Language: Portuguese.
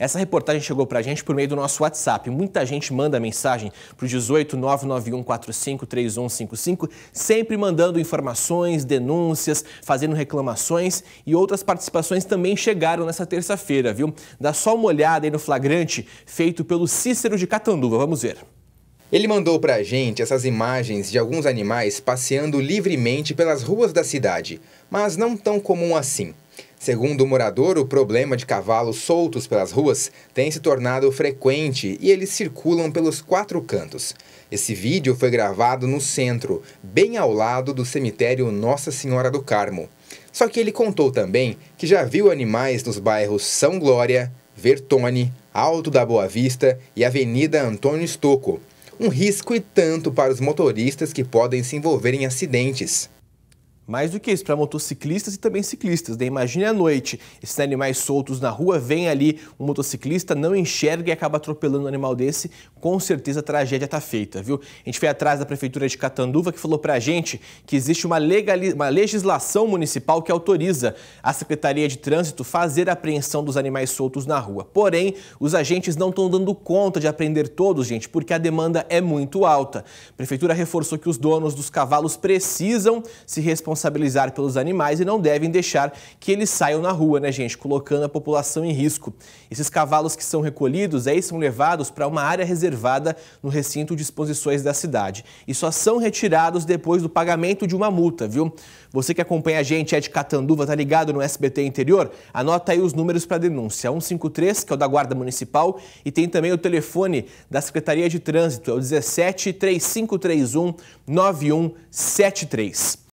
Essa reportagem chegou para a gente por meio do nosso WhatsApp. Muita gente manda mensagem para o 18 3155 sempre mandando informações, denúncias, fazendo reclamações e outras participações também chegaram nessa terça-feira, viu? Dá só uma olhada aí no flagrante feito pelo Cícero de Catanduva. Vamos ver. Ele mandou para a gente essas imagens de alguns animais passeando livremente pelas ruas da cidade, mas não tão comum assim. Segundo o morador, o problema de cavalos soltos pelas ruas tem se tornado frequente e eles circulam pelos quatro cantos. Esse vídeo foi gravado no centro, bem ao lado do cemitério Nossa Senhora do Carmo. Só que ele contou também que já viu animais nos bairros São Glória, Vertone, Alto da Boa Vista e Avenida Antônio Estocco. Um risco e tanto para os motoristas que podem se envolver em acidentes. Mais do que isso, para motociclistas e também ciclistas. Né? Imagine à noite, esses animais soltos na rua, vem ali um motociclista, não enxerga e acaba atropelando um animal desse, com certeza a tragédia está feita, viu? A gente foi atrás da Prefeitura de Catanduva, que falou para a gente que existe uma, legali... uma legislação municipal que autoriza a Secretaria de Trânsito fazer a apreensão dos animais soltos na rua. Porém, os agentes não estão dando conta de apreender todos, gente, porque a demanda é muito alta. A Prefeitura reforçou que os donos dos cavalos precisam se responsabilizar responsabilizar pelos animais e não devem deixar que eles saiam na rua, né, gente? Colocando a população em risco. Esses cavalos que são recolhidos aí são levados para uma área reservada no recinto de exposições da cidade e só são retirados depois do pagamento de uma multa, viu? Você que acompanha a gente é de Catanduva, tá ligado no SBT Interior? Anota aí os números para denúncia: 153, que é o da Guarda Municipal, e tem também o telefone da Secretaria de Trânsito, é o 17 3531 9173.